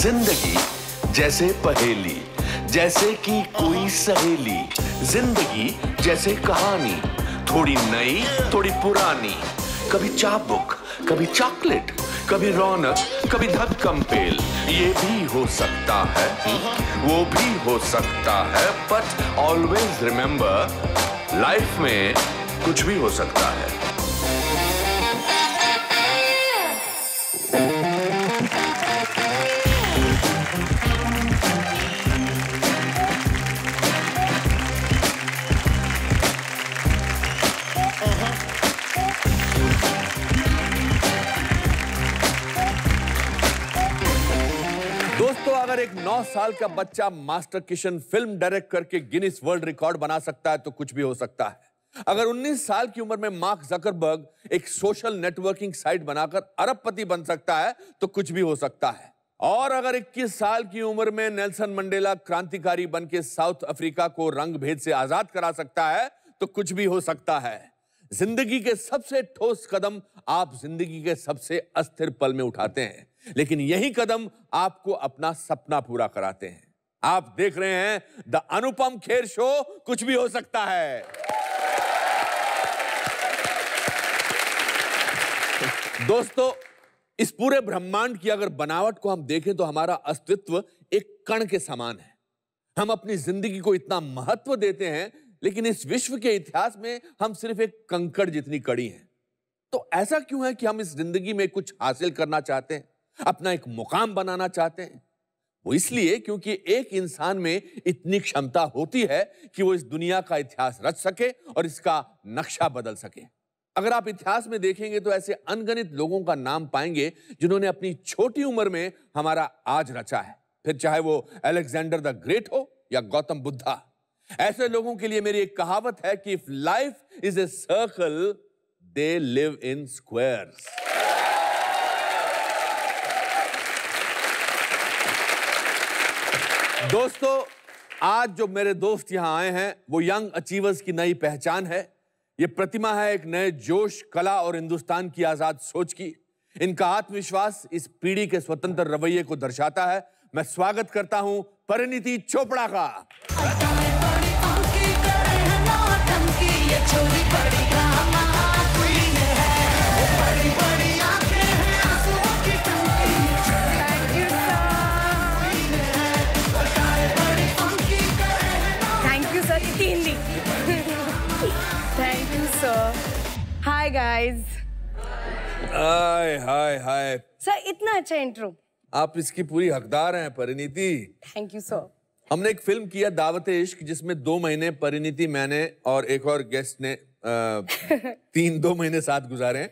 जिंदगी जैसे पहेली जैसे कि कोई सहेली जिंदगी जैसे कहानी थोड़ी नई थोड़ी पुरानी कभी चाबुक कभी चॉकलेट कभी रौनक कभी धक्कम पेल ये भी हो सकता है वो भी हो सकता है बट ऑलवेज रिमेंबर लाइफ में कुछ भी हो सकता है साल का बच्चा मास्टर किशन फिल्म डायरेक्ट करके गिनीस वर्ल्ड रिकॉर्ड बना सकता है तो कुछ भी हो सकता है अगर 19 साल की उम्र में मार्क जकरबर्ग एक सोशल नेटवर्किंग साइट बनाकर अरबपति बन सकता है तो कुछ भी हो सकता है और अगर 21 साल की उम्र में नेल्सन मंडेला क्रांतिकारी बन साउथ अफ्रीका को रंग भेद से आजाद करा सकता है तो कुछ भी हो सकता है जिंदगी के सबसे ठोस कदम आप जिंदगी के सबसे अस्थिर पल में उठाते हैं लेकिन यही कदम आपको अपना सपना पूरा कराते हैं आप देख रहे हैं द अनुपम खेर शो कुछ भी हो सकता है दोस्तों इस पूरे ब्रह्मांड की अगर बनावट को हम देखें तो हमारा अस्तित्व एक कण के समान है हम अपनी जिंदगी को इतना महत्व देते हैं लेकिन इस विश्व के इतिहास में हम सिर्फ एक कंकड़ जितनी कड़ी हैं तो ऐसा क्यों है कि हम इस जिंदगी में कुछ हासिल करना चाहते हैं अपना एक मुकाम बनाना चाहते हैं वो इसलिए क्योंकि एक इंसान में इतनी क्षमता होती है कि वो इस दुनिया का इतिहास रच सके और इसका नक्शा बदल सके अगर आप इतिहास में देखेंगे तो ऐसे अनगणित लोगों का नाम पाएंगे जिन्होंने अपनी छोटी उम्र में हमारा आज रचा है फिर चाहे वो अलेक्जेंडर द ग्रेट हो या गौतम बुद्धा ऐसे लोगों के लिए मेरी एक कहावत है कि if life is a circle they live in squares. दोस्तों आज जो मेरे दोस्त यहाँ आए हैं वो यंग अचीवर्स की नई पहचान है ये प्रतिमा है एक नए जोश कला और हिंदुस्तान की आजाद सोच की इनका आत्मविश्वास इस पीढ़ी के स्वतंत्र रवैये को दर्शाता है मैं स्वागत करता हूं परिणीति चोपड़ा का इतना अच्छा इंट्रो आप इसकी पूरी हकदार हैं परिणीति थैंक यू सर हमने एक फिल्म किया दावत इश्क जिसमें दो महीने परिणीति मैंने और एक और गेस्ट ने आ, तीन दो महीने साथ गुजारे हैं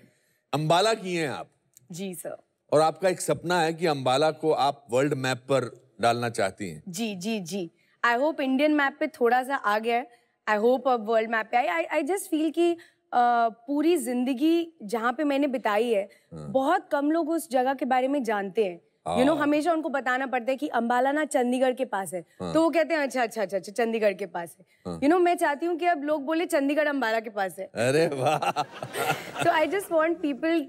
अंबाला किए हैं आप जी सर और आपका एक सपना है कि अंबाला को आप वर्ल्ड मैप पर डालना चाहती हैं जी जी जी आई होप इंडियन मैप पे थोड़ा सा आ गया है आई होप अब वर्ल्ड मैप पे आई आई जस्ट फील कि पूरी जिंदगी जहाँ पे मैंने बिताई है हाँ। बहुत कम लोग उस जगह के बारे में जानते हैं यू you नो know, हाँ। हमेशा उनको बताना पड़ता है कि अम्बाला ना चंडीगढ़ के पास है हाँ। तो वो कहते हैं अच्छा अच्छा अच्छा अच्छा चंडीगढ़ के पास है यू नो you know, मैं चाहती हूँ कि अब लोग बोले चंडीगढ़ अम्बाला के पास है अरे वाह तो आई जस्ट वांट पीपल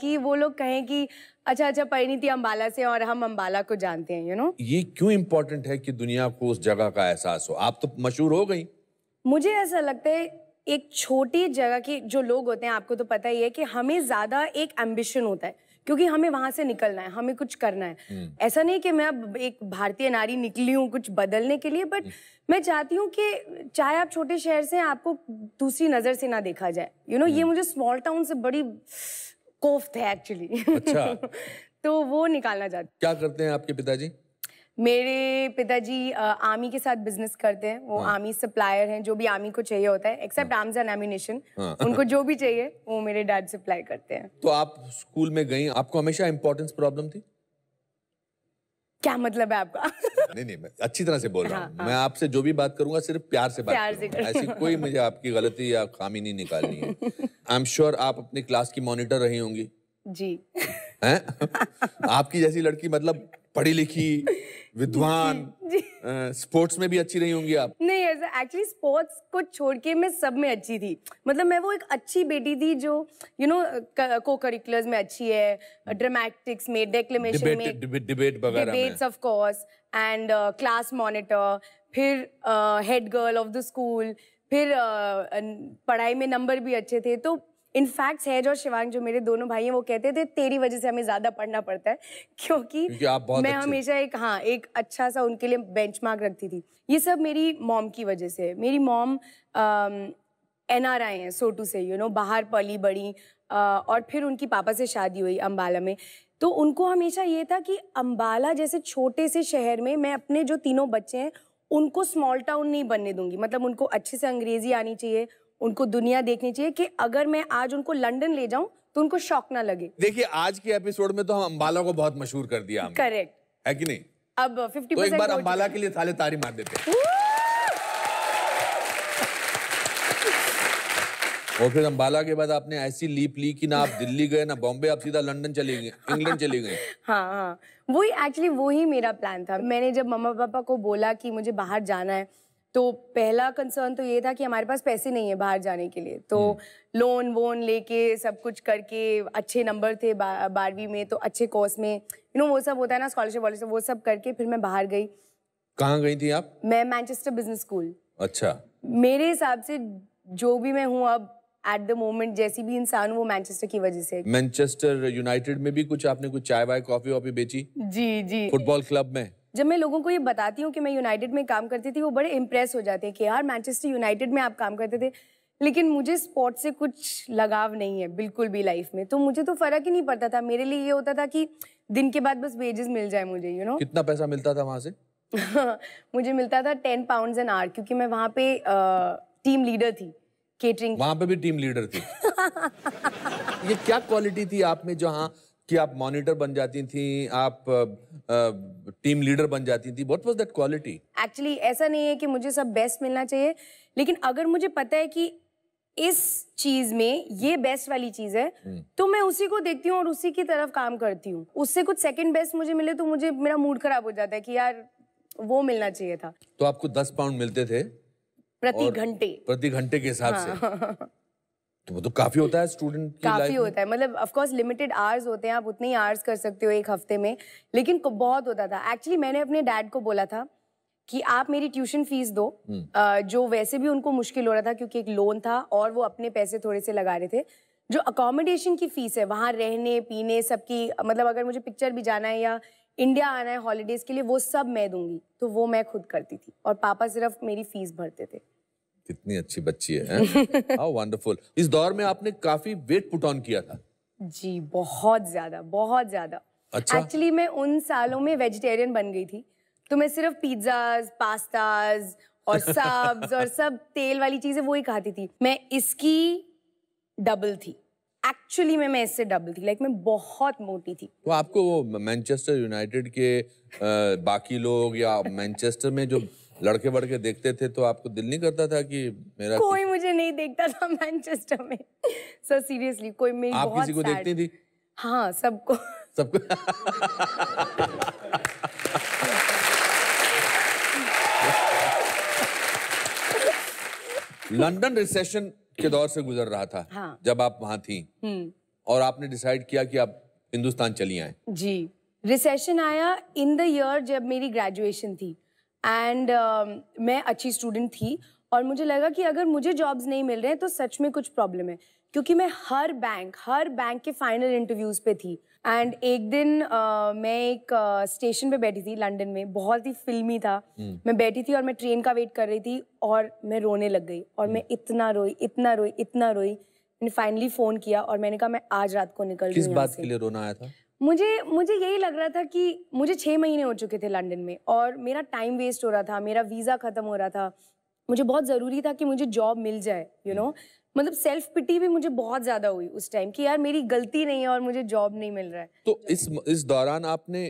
कि वो लोग कहें कि अच्छा अच्छा परिणीति अम्बाला से और हम अम्बाला को जानते हैं यू you नो know? ये क्यों इम्पोर्टेंट है कि दुनिया को उस जगह का एहसास हो आप तो मशहूर हो गई मुझे ऐसा लगता है एक छोटी जगह की जो लोग होते हैं आपको तो पता ही है कि हमें ज्यादा एक एम्बिशन होता है क्योंकि हमें वहां से निकलना है हमें कुछ करना है हम्म। ऐसा नहीं कि मैं अब एक भारतीय नारी निकली हूँ कुछ बदलने के लिए बट हम्म। मैं चाहती हूँ कि चाहे आप छोटे शहर से आपको दूसरी नजर से ना देखा जाए यू you नो know, ये हम्म। मुझे स्मॉल टाउन से बड़ी कोफ थे एक्चुअली अच्छा तो वो निकालना चाहते क्या करते हैं आपके पिताजी मेरे पिताजी आर्मी के साथ बिजनेस करते हैं वो हाँ। आर्मी सप्लायर हैं जो भी आर्मी को चाहिए होता है एक्सेप्ट आर्म्स एंड एम्यूनेशन उनको जो भी चाहिए वो मेरे डैड सप्लाई करते हैं तो आप स्कूल में गई आपको हमेशा इम्पोर्टेंस प्रॉब्लम थी क्या मतलब है आपका नहीं नहीं मैं अच्छी तरह से बोल रहा हाँ, हूँ हाँ। मैं आपसे जो भी बात करूंगा सिर्फ प्यार से बात प्यार से ऐसी कोई मुझे आपकी गलती या खामी नहीं निकालनी है आई एम श्योर आप अपनी क्लास की मॉनिटर रही होंगी जी हैं आपकी जैसी लड़की मतलब पढ़ी लिखी विद्वान स्पोर्ट्स uh, में भी अच्छी रही होंगी आप नहीं एक्चुअली स्पोर्ट्स को छोड़ के मैं सब में अच्छी थी मतलब मैं वो एक अच्छी बेटी थी जो यू नो को करिकुलर में अच्छी है ड्रामेटिक्स में डेक्लेमेशन में debate debates of course and class monitor फिर head girl of the school फिर uh, uh पढ़ाई में नंबर भी अच्छे थे तो इनफैक्ट सहज और शिवांग जो मेरे दोनों भाई हैं वो कहते थे तेरी वजह से हमें ज्यादा पढ़ना पड़ता है क्योंकि, क्योंकि आप बहुत मैं हमेशा एक हाँ एक अच्छा सा उनके लिए बेंचमार्क रखती थी ये सब मेरी मॉम की वजह से है मेरी मॉम एन आर आई हैं सोटू से यू नो बाहर पली बड़ी और फिर उनकी पापा से शादी हुई अम्बाला में तो उनको हमेशा ये था कि अम्बाला जैसे छोटे से शहर में मैं अपने जो तीनों बच्चे हैं उनको स्मॉल टाउन नहीं बनने दूंगी मतलब उनको अच्छे से अंग्रेजी आनी चाहिए उनको दुनिया देखनी चाहिए कि अगर मैं आज उनको लंदन ले जाऊं तो उनको शौक ना लगे देखिए आज के एपिसोड में तो हम अम्बाला को बहुत मशहूर कर दिया करेक्ट है कि नहीं अब फिफ्टी तो एक बार अम्बाला के लिए थाले तारी मार देते और फिर अम्बाला के बाद आपने ऐसी लीप ली कि ना आप दिल्ली गए ना बॉम्बे आप सीधा लंदन चले गए इंग्लैंड चले गए हाँ हाँ वही एक्चुअली वही मेरा प्लान था मैंने जब मम्मा पापा को बोला कि मुझे बाहर जाना है तो पहला कंसर्न तो ये था कि हमारे पास पैसे नहीं है बाहर जाने के लिए तो लोन हम्म। वोन लेके सब कुछ करके अच्छे नंबर थे बारहवीं में तो अच्छे कोर्स में यू नो वो सब होता है ना स्कॉलरशिप वॉलरशिप वो सब करके फिर मैं बाहर गई कहाँ गई थी आप मैं मैनचेस्टर बिजनेस स्कूल अच्छा मेरे हिसाब से जो भी मैं हूँ अब एट द मोमेंट जैसी भी इंसान वो मैनचेस्टर की वजह से मैनचेस्टर यूनाइटेड में भी कुछ आपने कुछ चाय वाय कॉफी वॉफी बेची जी जी फुटबॉल क्लब में जब मैं लोगों को ये बताती हूँ कि मैं यूनाइटेड में काम करती थी वो बड़े इंप्रेस हो जाते हैं कि यार मैनचेस्टर यूनाइटेड में आप काम करते थे लेकिन मुझे स्पोर्ट्स से कुछ लगाव नहीं है बिल्कुल भी लाइफ में तो मुझे तो फर्क ही नहीं पड़ता था मेरे लिए ये होता था कि दिन के बाद बस वेजेस मिल जाए मुझे यू you नो know? कितना पैसा मिलता था वहाँ से मुझे मिलता था टेन पाउंड एन आर क्योंकि मैं वहाँ पे टीम लीडर थी केटरिंग वहाँ पे भी टीम लीडर थी ये क्या क्वालिटी थी आप में जहाँ कि आप मॉनिटर बन जाती थी आप टीम लीडर बन जाती थी what was that quality actually ऐसा नहीं है कि मुझे सब बेस्ट मिलना चाहिए लेकिन अगर मुझे पता है कि इस चीज में ये बेस्ट वाली चीज है हम्म। तो मैं उसी को देखती हूँ और उसी की तरफ काम करती हूँ उससे कुछ सेकंड बेस्ट मुझे मिले तो मुझे मेरा मूड खराब हो जाता है कि यार वो मिलना चाहिए था तो आपको दस पाउंड मिलते थे प्रति घंटे प्रति घंटे के हिसाब हाँ. से तो वो तो काफी होता है स्टूडेंट काफी होता है मतलब ऑफ कोर्स लिमिटेड आवर्स होते हैं आप उतने ही आवर्स कर सकते हो एक हफ्ते में लेकिन बहुत होता था एक्चुअली मैंने अपने डैड को बोला था कि आप मेरी ट्यूशन फीस दो हम्म। जो वैसे भी उनको मुश्किल हो रहा था क्योंकि एक लोन था और वो अपने पैसे थोड़े से लगा रहे थे जो अकोमोडेशन की फीस है वहाँ रहने पीने सबकी मतलब अगर मुझे पिक्चर भी जाना है या इंडिया आना है हॉलीडेज के लिए वो सब मैं दूंगी तो वो मैं खुद करती थी और पापा सिर्फ मेरी फीस भरते थे कितनी अच्छी बच्ची है हाउ वंडरफुल इस दौर में आपने काफी वेट पुट ऑन किया था जी बहुत ज्यादा बहुत ज्यादा अच्छा एक्चुअली मैं उन सालों में वेजिटेरियन बन गई थी तो मैं सिर्फ पिज्जाज पास्ताज और सब्ज और सब तेल वाली चीजें वो ही खाती थी मैं इसकी डबल थी एक्चुअली मैं मैं इससे डबल थी लाइक like, मैं बहुत मोटी थी तो आपको मैनचेस्टर यूनाइटेड के आ, बाकी लोग या मैनचेस्टर में जो लड़के बड़के देखते थे तो आपको दिल नहीं करता था कि मेरा कोई मुझे नहीं देखता था मैनचेस्टर में सर सीरियसली कोई मेरी आप बहुत किसी को देखती थी हाँ सबको सबको लंदन रिसेशन के दौर से गुजर रहा था हाँ। जब आप वहां थी हम्म। और आपने डिसाइड किया कि आप हिंदुस्तान चली आए जी रिसेशन आया इन द ईयर जब मेरी ग्रेजुएशन थी एंड uh, um, मैं अच्छी स्टूडेंट थी और मुझे लगा कि अगर मुझे जॉब्स नहीं मिल रहे हैं तो सच में कुछ प्रॉब्लम है क्योंकि मैं हर बैंक हर बैंक के फाइनल इंटरव्यूज़ पे थी एंड एक दिन uh, मैं एक स्टेशन uh, पे बैठी थी लंदन में बहुत ही फिल्मी था hmm. मैं बैठी थी और मैं ट्रेन का वेट कर रही थी और मैं रोने लग गई और hmm. मैं इतना रोई इतना रोई इतना रोई मैंने फाइनली फ़ोन किया और मैंने कहा मैं आज रात को निकल किस बात के लिए रोना आया था मुझे मुझे यही लग रहा था कि मुझे छः महीने हो चुके थे लंदन में और मेरा टाइम वेस्ट हो रहा था मेरा वीज़ा ख़त्म हो रहा था मुझे बहुत ज़रूरी था कि मुझे जॉब मिल जाए यू you नो know? मतलब सेल्फ पिटी भी मुझे बहुत ज़्यादा हुई उस टाइम कि यार मेरी गलती नहीं है और मुझे जॉब नहीं मिल रहा है तो इस इस दौरान आपने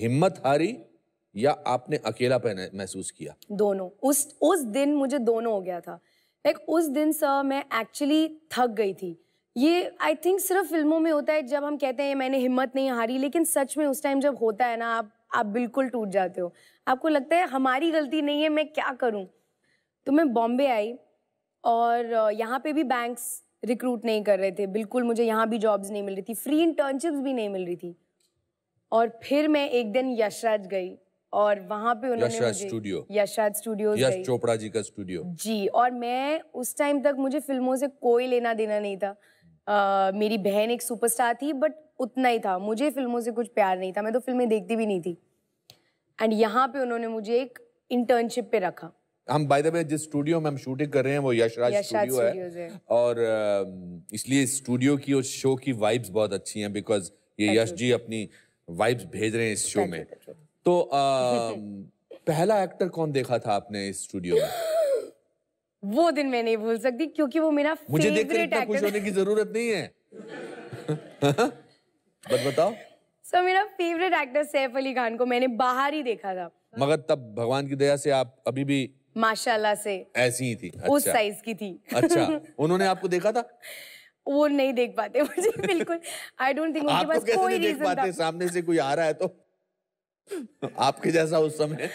हिम्मत हारी या आपने अकेला महसूस किया दोनों उस उस दिन मुझे दोनों हो गया था लाइक उस दिन सर मैं एक्चुअली थक गई थी ये आई थिंक सिर्फ फिल्मों में होता है जब हम कहते हैं मैंने हिम्मत नहीं हारी लेकिन सच में उस टाइम जब होता है ना आप आप बिल्कुल टूट जाते हो आपको लगता है हमारी गलती नहीं है मैं क्या करूं तो मैं बॉम्बे आई और यहाँ पे भी बैंक्स रिक्रूट नहीं कर रहे थे बिल्कुल मुझे यहाँ भी जॉब्स नहीं मिल रही थी फ्री इंटर्नशिप्स भी नहीं मिल रही थी और फिर मैं एक दिन यशराज गई और वहाँ पे उन्होंने स्टूडियो यशराज स्टूडियो यश चोपड़ा जी का स्टूडियो जी और मैं उस टाइम तक मुझे फिल्मों से कोई लेना देना नहीं था मेरी बहन एक सुपरस्टार थी बट उतना ही था मुझे फिल्मों से कुछ प्यार नहीं था मैं तो फिल्में देखती भी नहीं थी एंड यहाँ पे उन्होंने मुझे एक इंटर्नशिप पे रखा हम बाय द वे जिस स्टूडियो में हम शूटिंग कर रहे हैं वो यशराज स्टूडियो है और इसलिए स्टूडियो की और शो की वाइब्स बहुत अच्छी हैं बिकॉज ये यश जी अपनी वाइब्स भेज रहे हैं इस शो में तो पहला एक्टर कौन देखा था आपने इस स्टूडियो में वो दिन मैं नहीं भूल सकती क्योंकि वो मेरा मुझे देखकर इतना खुश होने की जरूरत नहीं है बत बताओ सो so, मेरा फेवरेट एक्टर सैफ अली खान को मैंने बाहर ही देखा था मगर तब भगवान की दया से आप अभी भी माशाल्लाह से ऐसी ही थी अच्छा। उस साइज की थी अच्छा उन्होंने आपको देखा था वो नहीं देख पाते मुझे बिल्कुल आई डोंट थिंक उनके पास कोई रीजन था सामने से कोई आ रहा है तो आपके जैसा उस समय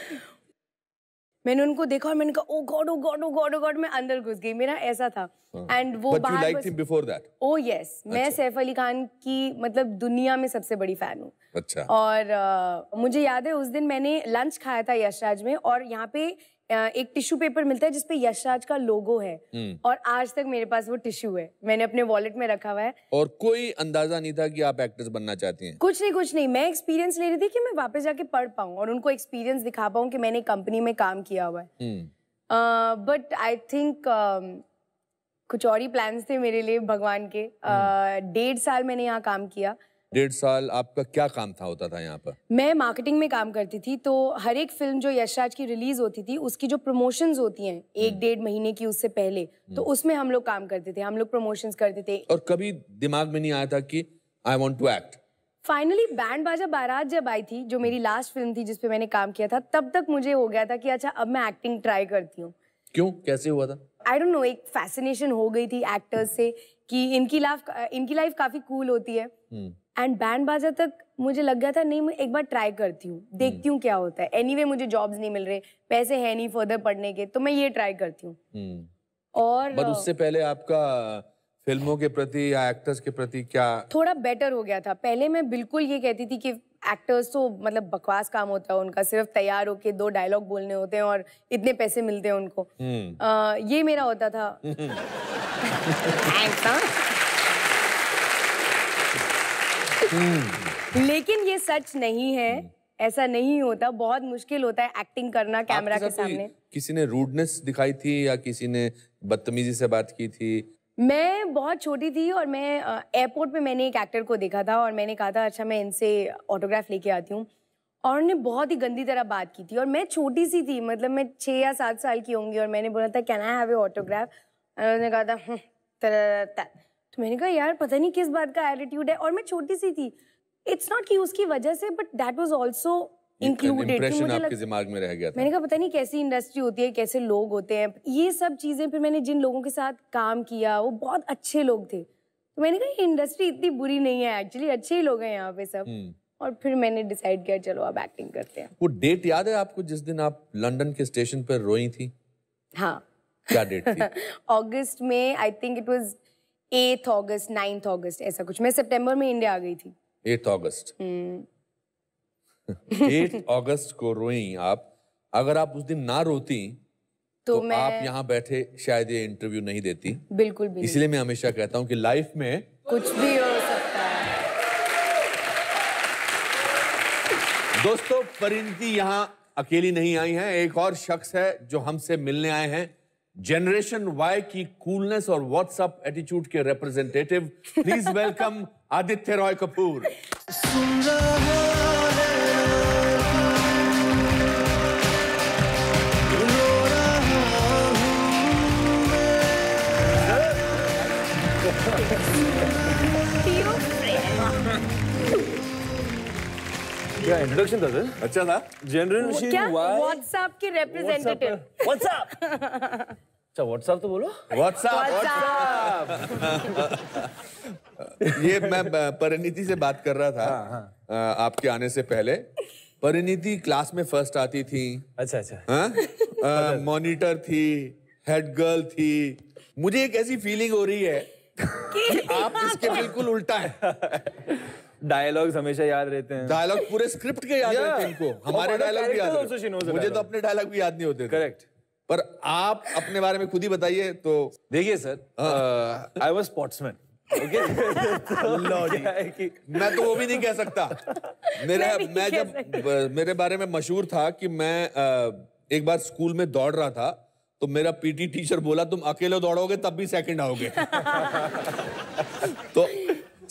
मैंने उनको देखा और मैंने कहा oh God oh God oh God oh God मैं अंदर घुस गई मेरा ऐसा था एंड हाँ। वो ओ यस oh, मैं अच्छा। सैफ अली खान की मतलब दुनिया में सबसे बड़ी फैन हूँ अच्छा और मुझे याद है उस दिन मैंने लंच खाया था यशराज में और यहाँ पे एक टिश्यू पेपर मिलता है जिसपे यशराज का लोगो है हम्म। और आज तक मेरे पास वो टिश्यू है मैंने अपने वॉलेट में रखा हुआ है और कोई अंदाजा नहीं था कि आप एक्ट्रेस बनना चाहती हैं कुछ नहीं कुछ नहीं मैं एक्सपीरियंस ले रही थी कि मैं वापस जाके पढ़ पाऊँ और उनको एक्सपीरियंस दिखा पाऊँ की मैंने कंपनी में काम किया हुआ है बट आई थिंक कुछ और ही प्लान थे मेरे लिए भगवान के हम्म। डेढ़ साल मैंने यहाँ काम किया डेढ़ साल आपका क्या काम था होता था यहाँ पर मैं मार्केटिंग में काम करती थी तो हर एक फिल्म जो यशराज की रिलीज होती थी उसकी जो प्रमोशंस होती हैं एक हम्म। डेढ़ महीने की उससे पहले तो हम्म। उसमें हम लोग काम करते थे हम लोग प्रमोशंस करते थे और कभी दिमाग में नहीं आया था कि I want to act finally Band Baaja Baaraat जब आई थी जो मेरी लास्ट फिल्म हम्म। थी जिसपे मैंने काम किया था तब तक मुझे हो गया था कि अच्छा अब मैं एक्टिंग ट्राई करती हूँ क्यों कैसे हुआ था आई डोंट नो एक फैसिनेशन हो गई थी एक्टर्स से कि इनकी लाइफ इनकी लाइफ काफी कूल होती है एंड बैंड बाजा तक मुझे लग गया था नहीं मैं एक बार ट्राई करती हूँ देखती हूँ क्या होता है एनी anyway, मुझे जॉब्स नहीं मिल रहे पैसे है नहीं फर्दर पढ़ने के तो मैं ये ट्राई करती हूँ हम्म। और बट उससे पहले आपका फिल्मों के प्रति या एक्टर्स के प्रति क्या थोड़ा बेटर हो गया था पहले मैं बिल्कुल ये कहती थी कि एक्टर्स तो मतलब बकवास काम होता है उनका सिर्फ तैयार होके दो डायलॉग बोलने होते हैं और इतने पैसे मिलते हैं उनको आ, हम्म। ये मेरा होता था थैंक्स लेकिन ये सच नहीं है ऐसा नहीं होता बहुत मुश्किल होता है एक्टिंग करना कैमरा के सामने किसी ने रूडनेस दिखाई थी या किसी ने बदतमीजी से बात की थी मैं बहुत छोटी थी और मैं एयरपोर्ट पे मैंने एक एक्टर को देखा था और मैंने कहा था अच्छा मैं इनसे ऑटोग्राफ लेके आती हूँ और उन्होंने बहुत ही गंदी तरह बात की थी और मैं छोटी सी थी मतलब मैं छः या सात साल की होंगी और मैंने बोला था can I have a autograph उन्होंने कहा था हम्म, तो मैंने कहा यार पता नहीं किस बात का एटीट्यूड है और मैं छोटी सी थी इट्स नॉट कि उसकी वजह से but that was also included आपके दिमाग में रह गया था मैंने कहा पता नहीं कैसी इंडस्ट्री होती है कैसे लोग होते हैं ये सब चीजें फिर मैंने जिन लोगों के साथ काम किया वो बहुत अच्छे लोग थे तो मैंने कहा इंडस्ट्री इतनी बुरी नहीं है एक्चुअली अच्छे ही लोग हैं यहाँ पे सब हम्म। और फिर मैंने डिसाइड किया चलो अब एक्टिंग करते हैं वो डेट याद है आपको जिस दिन आप लंदन के स्टेशन पर रोई थी हाँ क्या डेट थी अगस्त में I think it was eighth August ninth August ऐसा कुछ मैं सितंबर में इंडिया आ गई थी एथ ऑगस्ट हम्म। एट ऑगस्ट को रोई आप अगर आप उस दिन ना रोती तो, तो मैं... आप यहाँ बैठे शायद ये इंटरव्यू नहीं देती बिल्कुल भी इसलिए मैं हमेशा कहता हूँ कि लाइफ में कुछ भी हो सकता है दोस्तों परिंदी यहाँ अकेली नहीं आई हैं एक और शख्स है जो हमसे मिलने आए हैं जनरेशन वाई की कूलनेस और व्हाट्सअप एटीट्यूड के representative please welcome Aditya Roy Kapur सुन रहा अच्छा क्या इंट्रोडक्शन था सर अच्छा था जनरल व्हाट्सएप के रिप्रेजेंटेटिव व्हाट्सएप अच्छा व्हाट्सएप तो बोलो व्हाट्सएप व्हाट्सएप ये मैं परिणीति से बात कर रहा था हाँ, हाँ। आपके आने से पहले परिणीति क्लास में फर्स्ट आती थी अच्छा अच्छा, हाँ? अच्छा। मॉनिटर थी हेड गर्ल थी मुझे एक ऐसी फीलिंग हो रही है कि आप इसके बिल्कुल उल्टा है डायलॉग्स हमेशा याद रहते हैं डायलॉग पूरे स्क्रिप्ट के याद रहते हैं इनको हमारे डायलॉग भी याद तो रहते मुझे तो अपने डायलॉग भी याद नहीं होते करेक्ट पर आप अपने बारे में खुद ही बताइए तो देखिए sir I was sportsman Okay. मैं तो वो भी नहीं कह सकता मेरा मैं जब मेरे बारे में मशहूर था कि मैं uh, एक बार स्कूल में दौड़ रहा था तो मेरा पीटी टीचर बोला तुम अकेले दौड़ोगे तब भी सेकंड आओगे तो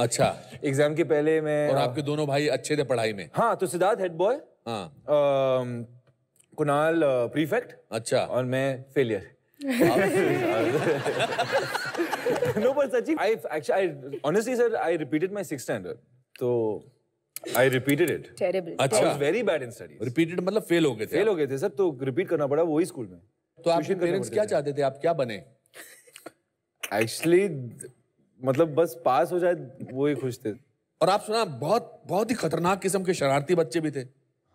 अच्छा एग्जाम के पहले मैं और हाँ। आपके दोनों भाई अच्छे थे पढ़ाई में हाँ तो सिद्धार्थ हेड हाँ। बॉय कुणाल प्रीफेक्ट अच्छा और मैं फेलियर नो पर सच I actually I honestly sir I repeated my 6th standard तो आई रिपीटेड इट टेरिबल अच्छा very bad in studies repeated मतलब फेल हो गए थे फेल हो गए थे सर तो रिपीट करना पड़ा वही स्कूल में तो आपके पेरेंट्स क्या चाहते थे आप क्या बने एक्चुअली मतलब बस पास हो जाए वो ही खुश थे और आप सुना बहुत बहुत ही खतरनाक किस्म के शरारती बच्चे भी थे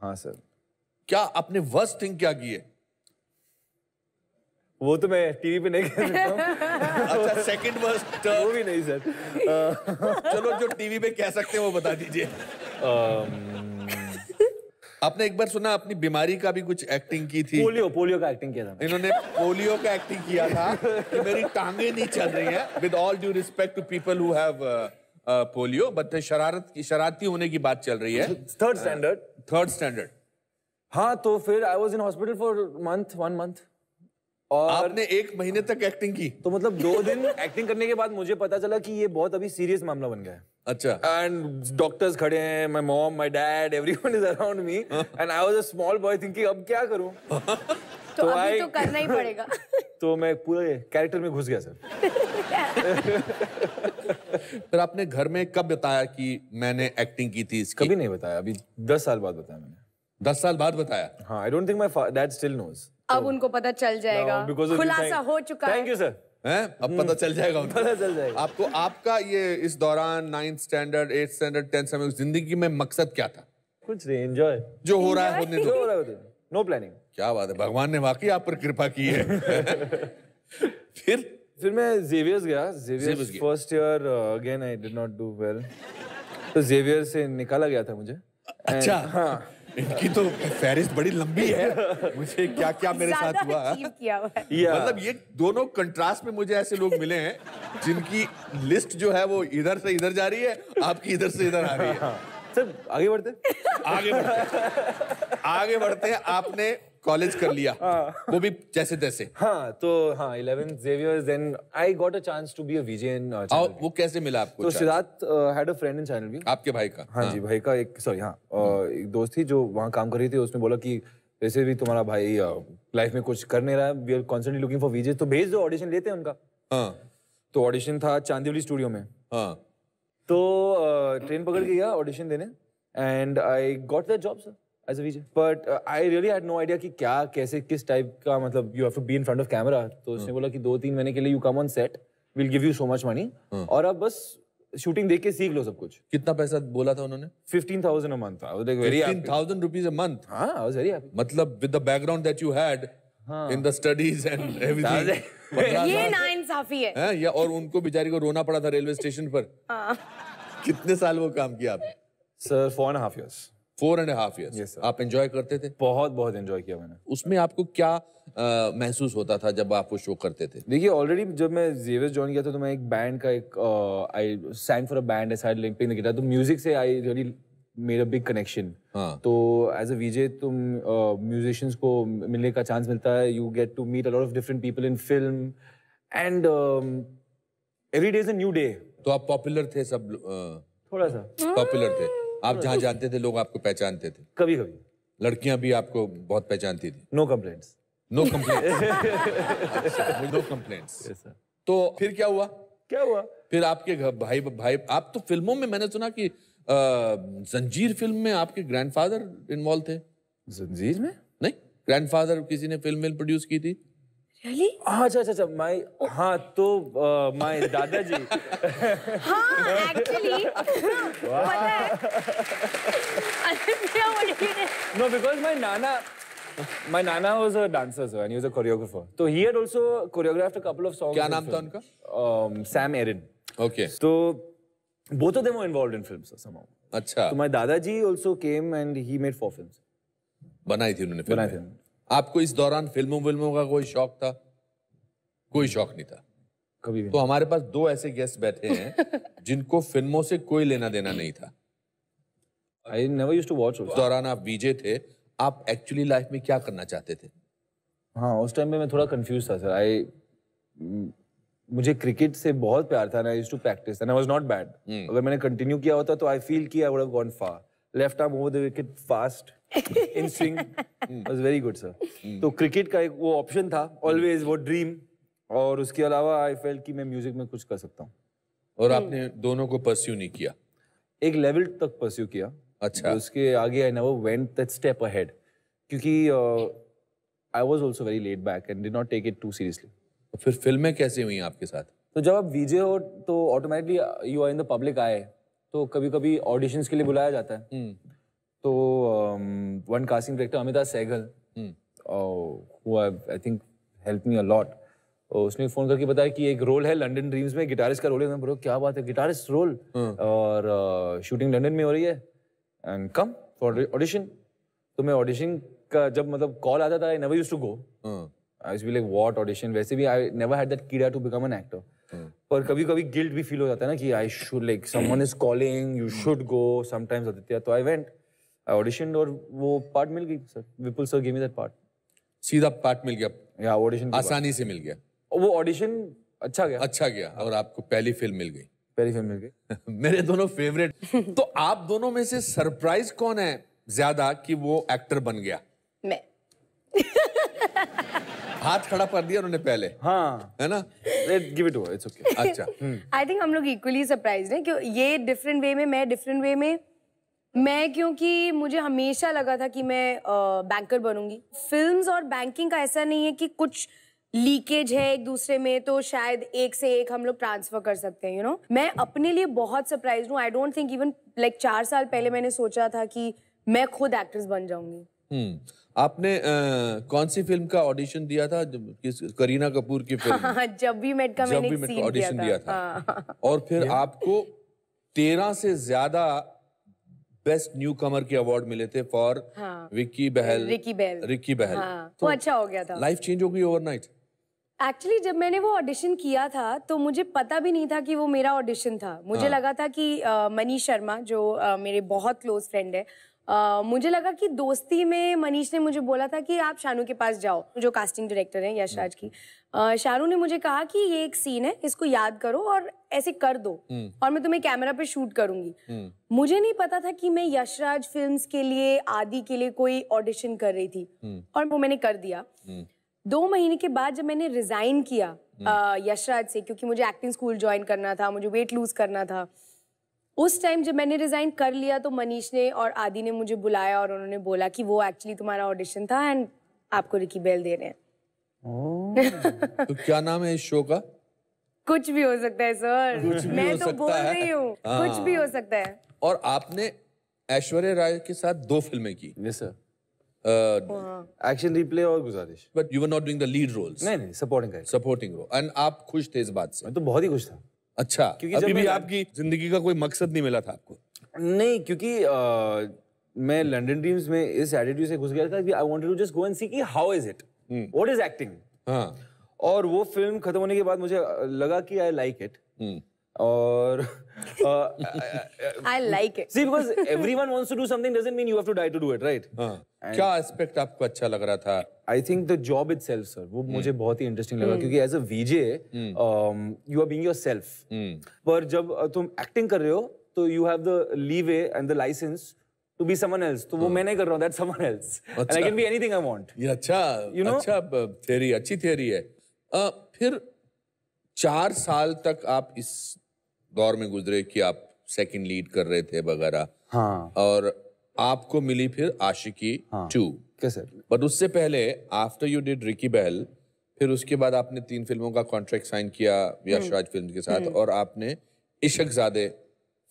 हाँ सर क्या आपने वर्स्ट थिंग क्या की है वो तो मैं टीवी पे नहीं कह सकता अच्छा सेकंड वर्स्ट वो भी नहीं सर चलो जो टीवी पे कह सकते हैं वो बता दीजिए आपने एक बार सुना अपनी बीमारी का भी कुछ एक्टिंग की थी पोलियो पोलियो का एक्टिंग किया था इन्होंने पोलियो का एक्टिंग किया था कि मेरी टांगे नहीं चल रही हैं with all due respect to people who have polio but शरारत की शरारती होने की बात चल रही है थर्ड स्टैंडर्ड थर्ड स्टैंडर्ड हाँ तो फिर I was in hospital for month one month और आपने एक महीने तक एक्टिंग की तो मतलब दो दिन एक्टिंग करने के बाद मुझे पता चला कि ये बहुत अभी सीरियस मामला बन गया है अच्छा एंड डॉक्टर्स खड़े हैं my mom my dad everyone is around me and I was a small boy thinking अब क्या करूं तो, तो अभी तो करना ही पड़ेगा तो मैं पूरे कैरेक्टर में घुस गया सर फिर आपने घर में कब बताया कि मैंने एक्टिंग की थी इसकी? कभी नहीं बताया अभी दस साल बाद बताया मैंने दस साल बाद बताया हाँ I don't think dad still knows अब तो उनको पता चल जाएगा खुलासा हो चुका है थैंक यू सर हैं अब हम्म। पता चल जाएगा पता चल जाएगा आपको आपका ये इस दौरान ninth standard eight standard tenth समय जिंदगी में मकसद क्या था कुछ नहीं एंजॉय जो हो रहा है होने दो नो प्लानिंग क्या बात है भगवान ने वाकई आप पर कृपा की है फिर फिर मैं जेवियर्स गया Xavier's first year again I did not do well तो जेवियर से निकाला गया था मुझे अच्छा हाँ इनकी तो फेरिस बड़ी लंबी है मुझे क्या क्या मेरे साथ हुआ हाँ? किया मतलब ये दोनों कंट्रास्ट में मुझे ऐसे लोग मिले हैं जिनकी लिस्ट जो है वो इधर से इधर जा रही है आपकी इधर से इधर आ रही है सर आगे बढ़ते आगे बढ़ते आगे बढ़ते हैं आपने कॉलेज कर लिया हाँ। वो भी जैसे तैसे हाँ तो हाँ eleven Xavier then I got a chance to be a VJ in channel वो कैसे मिला आपको तो Siddharth had a friend in channel भी आपके भाई का हाँ, हाँ। जी भाई का एक सॉरी हाँ uh, हम्म। एक दोस्त थी जो वहाँ काम कर रही थी उसने बोला कि वैसे भी तुम्हारा भाई लाइफ uh, में कुछ कर नहीं रहा we are constantly looking for VJ तो भेज दो ऑडिशन लेते हैं उनका हाँ। तो ऑडिशन था चांदीवली स्टूडियो में हाँ। तो ट्रेन uh, पकड़ के गया ऑडिशन देने and I got that job sir but I really had no idea कि क्या कैसे किस टाइप का मतलब you have to be in front of camera तो उसने hmm. बोला कि दो तीन महीने के लिए you come on set will give you so much money और अब बस शूटिंग देख के सीख लो सब कुछ कितना पैसा बोला था उन्होंने fifteen thousand a month I was like very fifteen thousand rupees a month हाँ आई वाज वेरी हैप्पी मतलब with the background that you had in the studies and everything ये नाइंसाफी है हैं या और उनको बेचारी को रोना पड़ा था रेलवे स्टेशन पर हाँ। कितने साल वो काम किया आपने sir four and half years four and half year आप एंजॉय करते थे बहुत बहुत एंजॉय किया मैंने उसमें आपको क्या महसूस होता था जब आप वो शो करते थे देखिए ऑलरेडी जब मैं जेवियस ज्वाइन किया था तो मैं एक बैंड का एक I sign for a band I limping तो म्यूजिक से आई रियली मेरा बिग कनेक्शन तो एज अ वीजे तुम म्यूजिशियंस को मिलने का चांस मिलता है you get to meet a lot of different people in film and every day is a new day तो आप पॉपुलर थे सब uh, थोड़ा सा पॉपुलर थे आप जहाँ जाते थे लोग आपको पहचानते थे कभी कभी लड़कियां भी आपको बहुत पहचानती थी no complaints no complaint no complaints तो फिर क्या हुआ क्या हुआ फिर आपके घर भाई भाई आप तो फिल्मों में मैंने सुना कि जंजीर फिल्म में आपके ग्रैंडफादर इन्वॉल्व थे जंजीर में नहीं ग्रैंडफादर किसी ने फिल्म प्रोड्यूस की थी रियली हाँ अच्छा अच्छा माय हाँ तो माय दादाजी हाँ एक्चुअली नो बिकॉज माय नाना did you no because my nana my nana was a dancer so and he was a choreographer so he had also choreographed a couple of songs क्या नाम था उनका um, Sam Erin okay So both of them were involved in films somehow अच्छा So my dadaji also came and he made four films बनाई थी उन्होंने बनाई थी आपको इस दौरान फिल्मों विल्मों का कोई शौक था कोई शौक नहीं था कभी भी तो हमारे पास दो ऐसे गेस्ट बैठे हैं जिनको फिल्मों से कोई लेना देना नहीं था I never use to watch दौरान आप बीजे थे आप एक्चुअली लाइफ में क्या करना चाहते थे हाँ उस टाइम में मैं थोड़ा कंफ्यूज था सर आई मुझे क्रिकेट से बहुत प्यार था I to practice and I was not bad अगर मैंने कंटिन्यू किया होता तो आई फील कि I would have gone far left arm over the wicket fast in swing was very good sir तो क्रिकेट का एक वो ऑप्शन था ऑलवेज वो ड्रीम और उसके अलावा आई फेल कि मैं म्यूजिक में कुछ कर सकता हूँ और mm. आपने दोनों को परस्यू नहीं किया एक लेवल तक परस्यू किया अच्छा तो उसके आगे I never went that step ahead क्योंकि I was also very late back and did not take it too seriously फिर फिल्में कैसे हुई आपके साथ तो जब आप वीजे हो तो automatically you are in the public आए तो कभी कभी ऑडिशंस के लिए बुलाया जाता है hmm. तो one casting director Amitabh Sahgal I think help me a lot उसने फोन करके बताया कि एक रोल है लंदन ड्रीम्स में गिटारिस्ट का रोल है ब्रो क्या बात है गिटारिस्ट हाँ। रोल और शूटिंग uh, लंदन में हो रही है एंड कम फॉर ऑडिशन तो मैं ऑडिशन का जब मतलब कॉल आता था I never use to go I be like what audition वैसे भी आई नेवर हैड दैट कीड़ा टू बिकम एन एक्टर पर कभी कभी गिल्ट भी फील हो जाता है ना कि I should like someone is calling you should go sometimes Aditya तो आई वेंट आई ऑडिशन और वो पार्ट मिल गई sir Vipul sir gave me that part सीधा पार्ट मिल गया या ऑडिशन आसानी से मिल गया वो ऑडिशन अच्छा गया अच्छा गया और आपको पहली फिल्म मिल गई पहली फिल्म मिल गई मेरे दोनों फेवरेट तो आप दोनों में से सरप्राइज कौन है ज्यादा कि वो एक्टर बन गया मैं हाथ खड़ा कर दिया उन्होंने पहले हाँ है ना give it over it's okay अच्छा आई थिंक हम्म। हम लोग इक्वली सरप्राइज्ड हैं क्यों ये डिफरेंट वे में मैं डिफरेंट वे में मैं क्योंकि मुझे हमेशा लगा था कि मैं बैंकर बनूंगी फिल्म्स और बैंकिंग का ऐसा नहीं है कि कुछ लीकेज है एक दूसरे में तो शायद एक से एक हम लोग ट्रांसफर कर सकते हैं यू you नो know? मैं अपने लिए बहुत सरप्राइज हूँ I don't think even like चार साल पहले मैंने सोचा था कि मैं खुद एक्ट्रेस बन जाऊंगी हम्म आपने आ, कौन सी फिल्म का ऑडिशन दिया था किस करीना कपूर की फिल्म हाँ, जब भी मेट का मैंने ऑडिशन दिया था, दिया था। हाँ, और फिर आपको तेरह से ज्यादा बेस्ट न्यू कमर के अवार्ड मिले थे फॉर विक्की बहल रिकी बहल रिक्की बहल हाँ, तो अच्छा हो गया था लाइफ चेंज हो गई ओवरनाइट एक्चुअली जब मैंने वो ऑडिशन किया था तो मुझे पता भी नहीं था कि वो मेरा ऑडिशन था मुझे हाँ. लगा था कि मनीष शर्मा जो आ, मेरे बहुत क्लोज फ्रेंड है मुझे लगा कि दोस्ती में मनीष ने मुझे बोला था कि आप शानू के पास जाओ जो कास्टिंग डायरेक्टर हैं यशराज की शानू ने मुझे कहा कि ये एक सीन है इसको याद करो और ऐसे कर दो हम्म। और मैं तुम्हें कैमरा पे शूट करूंगी हम्म। मुझे नहीं पता था कि मैं यशराज फिल्म्स के लिए आदि के लिए कोई ऑडिशन कर रही थी हम्म। और वो मैंने कर दिया दो महीने के बाद जब मैंने रिजाइन किया यशराज से क्योंकि मुझे एक्टिंग स्कूल ज्वाइन करना था मुझे वेट लूज करना था उस टाइम जब मैंने रिज़ाइन कर लिया तो मनीष ने और आदि ने मुझे बुलाया और उन्होंने बोला कि वो एक्चुअली तुम्हारा ऑडिशन था एंड आपको रिकी बेल दे रहे हैं तो क्या नाम है इस शो का कुछ भी हो सकता है सर मैं तो बोल रही हूँ हाँ। कुछ भी हो सकता है और आपने ऐश्वर्य राय के साथ दो फिल्में की yes, sir. एक्शन रिप्ले हाँ। और Guzaarish but you were not doing the lead roles नहीं नहीं सपोर्टिंग सपोर्टिंग रोल एंड आप खुश थे इस बात से मैं तो बहुत ही खुश था अच्छा क्योंकि अभी भी आपकी जिंदगी का कोई मकसद नहीं मिला था आपको नहीं क्योंकि आ, मैं लंडन ड्रीम्स में इस एटीट्यूड से घुस गया था कि I wanted to just go and see कि how is it what is acting हां और वो फिल्म खत्म होने के बाद मुझे लगा कि I like it or uh, uh, uh, I like it. See, because everyone wants to do something doesn't mean you have to die to do it, right? हाँ। क्या एस्पेक्ट आपको अच्छा लग रहा था I think the job itself sir वो मुझे hmm. बहुत ही इंटरेस्टिंग लगा hmm. क्योंकि as a VJ you are being yourself पर जब तुम एक्टिंग कर रहे हो तो you have the leeway and the licence to be someone else तो वो हाँ। मैं नहीं कर रहा हूं that someone else and I can be anything I want ये अच्छा you know? अच्छा थ्योरी अच्छी थ्योरी है फिर चार साल तक आप इस दौर में गुजरे कि आप सेकंड लीड कर रहे थे वगैरह हाँ और आपको मिली फिर आशिकी हाँ, टू कैसे बट उससे पहले after you did Ricky Bahl फिर उसके बाद आपने तीन फिल्मों का कॉन्ट्रैक्ट साइन किया यशराज हम्म। फिल्म के साथ हम्म। और आपने इशक जादे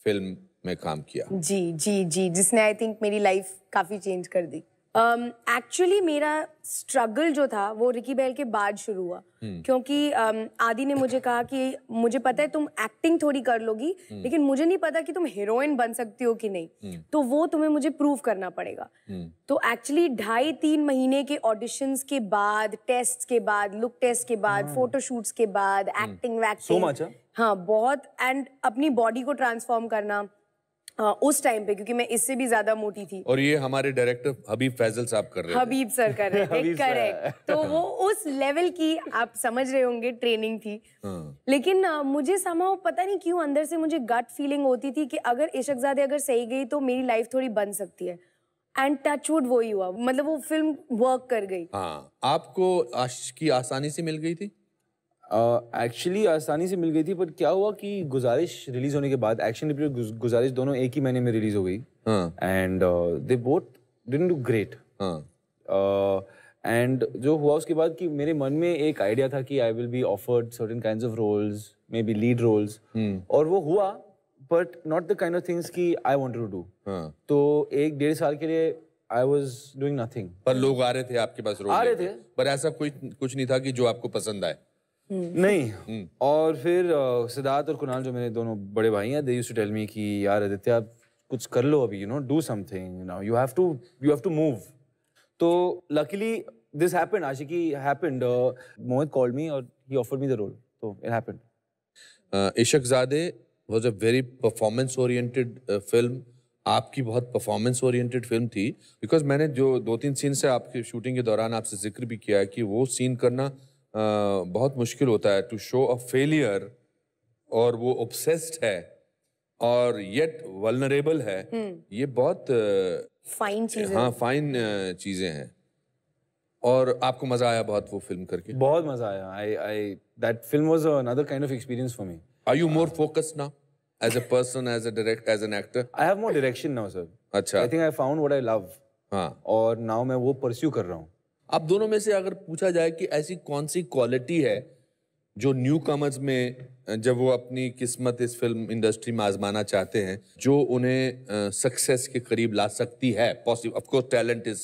फिल्म में काम किया जी जी जी जिसने आई थिंक मेरी लाइफ काफी चेंज कर दी एक्चुअली um, मेरा स्ट्रगल जो था वो रिकी बैल के बाद शुरू हुआ hmm. क्योंकि um, आदि ने मुझे कहा कि मुझे पता है तुम एक्टिंग थोड़ी कर लोगी hmm. लेकिन मुझे नहीं पता कि तुम हीरोइन बन सकती हो कि नहीं hmm. तो वो तुम्हें मुझे प्रूव करना पड़ेगा hmm. तो एक्चुअली ढाई तीन महीने के ऑडिशंस के बाद टेस्ट के बाद लुक टेस्ट के बाद hmm. फोटोशूट्स के बाद एक्टिंग hmm. वैक्टिंग हाँ बहुत एंड अपनी बॉडी को ट्रांसफॉर्म करना उस टाइम पे क्योंकि मैं इससे भी ज्यादा मोटी थी और ये हमारे डायरेक्टर हबीब फैजल साहब कर रहे हबीब सर कर रहे हैं करेक्ट तो वो उस लेवल की आप समझ रहे होंगे ट्रेनिंग थी हाँ। लेकिन मुझे समाओ पता नहीं क्यों अंदर से मुझे गट फीलिंग होती थी कि अगर इशकजादे अगर सही गई तो मेरी लाइफ थोड़ी बन सकती है एंड टच वो ही हुआ मतलब वो फिल्म वर्क कर गई हाँ आपको आशिश की आसानी से मिल गई थी एक्चुअली आसानी से मिल गई थी पर क्या हुआ कि गुजारिश रिलीज होने के बाद एक्शन रिपीट गुजारिश दोनों एक ही महीने में रिलीज हो गई and they both didn't do great and जो हुआ उसके बाद कि मेरे मन में एक आइडिया था कि I will be offered certain kind of roles maybe lead roles और वो हुआ but not the kind of things की आई वॉन्ट टू डू तो एक डेढ़ साल के लिए आई वॉज डूइंग नथिंग पर लोग आ रहे थे आपके पास रोल आ रहे थे पर ऐसा कोई कुछ नहीं था कि जो आपको पसंद आए हम्म। नहीं हम्म। और फिर सिद्धार्थ और कुणाल जो मेरे दोनों बड़े भाई हैं they you to tell me कि यार आदित्य आप कुछ कर लो अभी you know do something now you have to you have to move तो luckily this happened Aashiqui happened Mohit called me और he offer me the role तो it happened Ishaqzaade was a very performance oriented film आपकी बहुत performance oriented film थी because मैंने जो दो तीन सीन से आपके शूटिंग के दौरान आपसे जिक्र भी किया है कि वो सीन करना बहुत मुश्किल होता है टू शो अ फेलियर और वो ऑब्सेस्ड है और येट वलनरेबल है हम्म। ये बहुत फाइन चीजें हाँ फाइन चीजें हैं और आपको मजा आया बहुत वो फिल्म करके बहुत मजा आया I I that film was another kind of experience for me are you more focused now as a person as a direct as an actor I have more direction now sir अच्छा I think I found what I love हां और now मैं वो pursue कर रहा हूं अब दोनों में से अगर पूछा जाए कि ऐसी कौन सी क्वालिटी है जो न्यू कमर्स में जब वो अपनी किस्मत इस फिल्म इंडस्ट्री में आजमाना चाहते हैं जो उन्हें सक्सेस के करीब ला सकती है possible of course talent is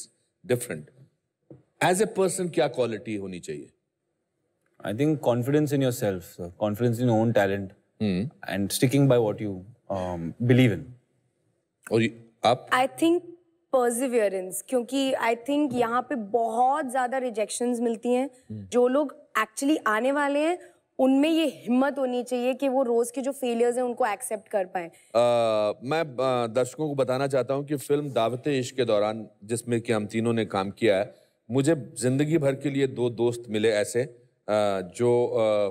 different as a person क्या क्वालिटी होनी चाहिए I think confidence in yourself confidence in own talent and sticking by what you believe in और आप आई थिंक परसिवियरेंस क्योंकि आई थिंक यहाँ पे बहुत ज़्यादा रिजेक्शन मिलती हैं हम्म। जो लोग एक्चुअली आने वाले हैं उनमें ये हिम्मत होनी चाहिए कि वो रोज के जो फेलियर्स हैं उनको एक्सेप्ट कर पाए uh, मैं uh, दर्शकों को बताना चाहता हूँ कि फिल्म दावत इश्क के दौरान जिसमें कि हम तीनों ने काम किया है मुझे ज़िंदगी भर के लिए दो दोस्त मिले ऐसे uh, जो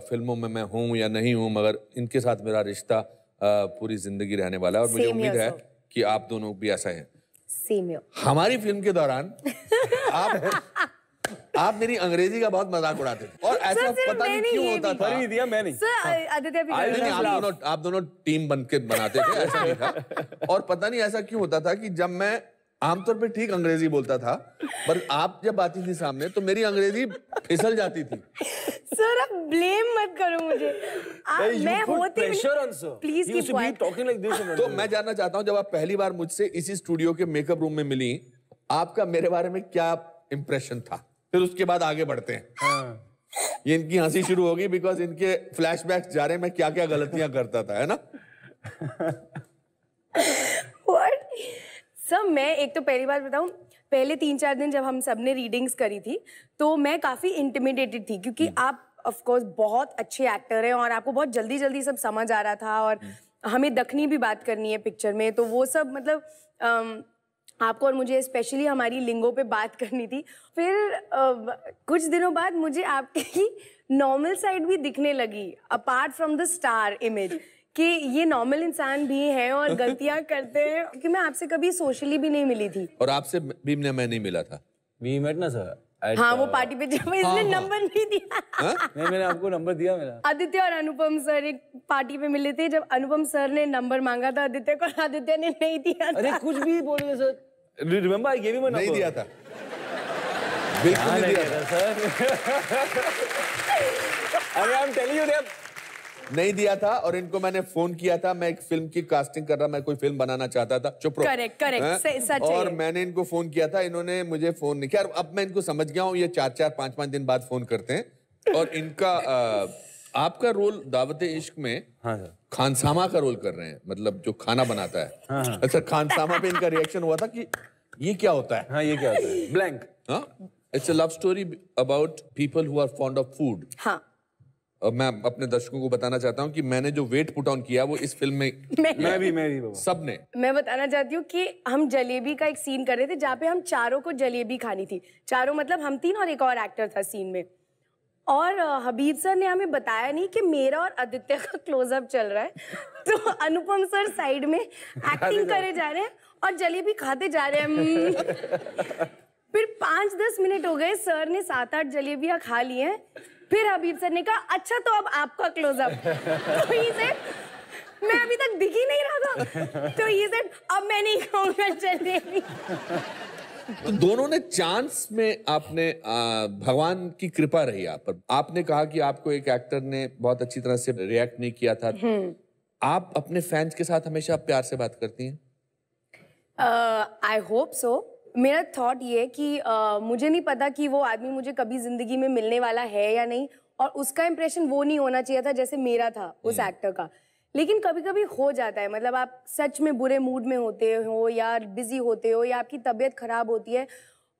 फिल्मों में मैं हूँ या नहीं हूँ मगर इनके साथ मेरा रिश्ता पूरी ज़िंदगी रहने वाला है और मुझे उम्मीद है कि आप दोनों भी ऐसा हैं सीमियो हमारी फिल्म के दौरान आप आप मेरी अंग्रेजी का बहुत मजाक उड़ाते थे और ऐसा पता नहीं क्यों होता था नहीं दिया मैं नहीं सर हाँ। आदित्य आप दोनों आप दोनों टीम बनके बनाते थे ऐसा नहीं था और पता नहीं ऐसा क्यों होता था कि जब मैं आमतौर पे ठीक अंग्रेजी बोलता था पर आप जब आती थी सामने तो मेरी अंग्रेजी फिसल जाती थी सर आप ब्लेम मत करो मुझे आप, hey, मैं होती प्लीज की तो मैं जानना चाहता हूँ जब आप पहली बार मुझसे इसी स्टूडियो के मेकअप रूम में मिली आपका मेरे बारे में क्या इंप्रेशन था फिर उसके बाद आगे बढ़ते हैं हाँ। ये इनकी हंसी शुरू होगी बिकॉज इनके फ्लैशबैक्स जा रहे हैं मैं क्या क्या गलतियां करता था है ना सर मैं एक तो पहली बात बताऊं पहले तीन चार दिन जब हम सब ने रीडिंग्स करी थी तो मैं काफ़ी इंटिमिडेटेड थी क्योंकि हम्म। आप ऑफ कोर्स बहुत अच्छे एक्टर हैं और आपको बहुत जल्दी जल्दी सब समझ आ रहा था और हम्म। हमें दखनी भी बात करनी है पिक्चर में तो वो सब मतलब आम, आपको और मुझे स्पेशली हमारी लिंगों पे बात करनी थी फिर आ, कुछ दिनों बाद मुझे आपकी नॉर्मल साइड भी दिखने लगी apart from the star image कि ये नॉर्मल इंसान भी हैं और गलतियां करते हैं कि मैं आपसे कभी सोशली भी नहीं मिली थी और आपसे भी मैं, मैं नहीं मिला था वी मेट ना सर हाँ वो पार्टी uh, पे जब हाँ, इसने हाँ, नंबर नहीं दिया हाँ? नहीं मैंने आपको नंबर दिया मेरा आदित्य और अनुपम सर एक पार्टी पे मिले थे जब अनुपम सर ने नंबर मांगा था आदित्य को आदित्य ने नहीं दिया अरे कुछ भी बोल रहे sir remember I gave you नहीं दिया था बिल्कुल नहीं दिया था सर अरे I am telling you that नहीं दिया था और इनको मैंने फोन किया था मैं एक फिल्म की कास्टिंग कर रहा मैं कोई फिल्म बनाना चाहता था चुप करेक्ट करेक्ट हाँ? और मैंने इनको फोन किया था इन्होंने मुझे फोन नहीं किया अब मैं इनको समझ गया हूँ ये चार चार पांच पांच दिन बाद फोन करते हैं और इनका आपका रोल दावत इश्क में हाँ, हाँ खानसामा का रोल कर रहे हैं मतलब जो खाना बनाता है हाँ।, हाँ। अच्छा खानसामा पे इनका रिएक्शन हुआ था कि ये क्या होता है हाँ ये क्या होता है blank it's a love story about people who are fond of food हाँ मैं अपने दर्शकों को बताना चाहता हूँ कि मैंने जो वेट पुट ऑन किया वो इस फिल्म में मैं मैं भी मैं भी सब ने मैं बताना चाहती हूँ कि हम जलेबी का एक सीन कर रहे थे जहाँ पे हम चारों को जलेबी खानी थी चारों मतलब हम तीन और एक और एक्टर था सीन में और हबीब सर ने हमें बताया नहीं कि मेरा और आदित्य का क्लोजअप चल रहा है तो अनुपम सर साइड में एक्टिंग करे जा रहे हैं और जलेबी खाते जा रहे हैं हम्म। फिर पांच दस मिनट हो गए सर ने सात आठ जलेबियां खा ली हैं फिर हबीब सर ने कहा अच्छा तो अब आपका क्लोजअप तो मैं अभी तक दिख ही नहीं रहा था तो ये अब मैं नहीं कहूंगा तो दोनों ने चांस में आपने भगवान की कृपा रही आप पर आपने कहा कि आपको एक एक्टर ने बहुत अच्छी तरह से रिएक्ट नहीं किया था हम्म। आप अपने फैंस के साथ हमेशा प्यार से बात करती हैं आई होप सो मेरा थॉट ये कि आ, मुझे नहीं पता कि वो आदमी मुझे कभी जिंदगी में मिलने वाला है या नहीं और उसका इम्प्रेशन वो नहीं होना चाहिए था जैसे मेरा था उस एक्टर हम्म। का लेकिन कभी कभी हो जाता है मतलब आप सच में बुरे मूड में होते हो या बिजी होते हो या आपकी तबीयत खराब होती है